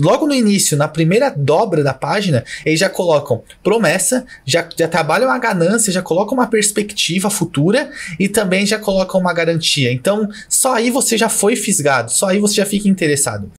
logo no início, na primeira dobra da página, eles já colocam promessa, já, já trabalham a ganância, já colocam uma perspectiva futura e também já colocam uma garantia. Então, só aí você já foi fisgado, só aí você já fica interessado.